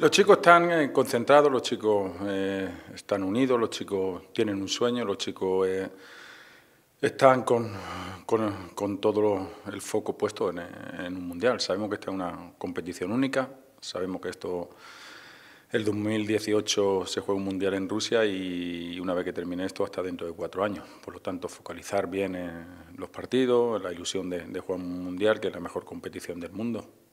Los chicos están eh, concentrados, los chicos eh, están unidos, los chicos tienen un sueño, los chicos eh, están con, todo el foco puesto en, un mundial. Sabemos que esta es una competición única, sabemos que esto el 2018 se juega un mundial en Rusia y una vez que termine esto hasta dentro de cuatro años. Por lo tanto, focalizar bien los partidos, la ilusión de jugar un mundial que es la mejor competición del mundo.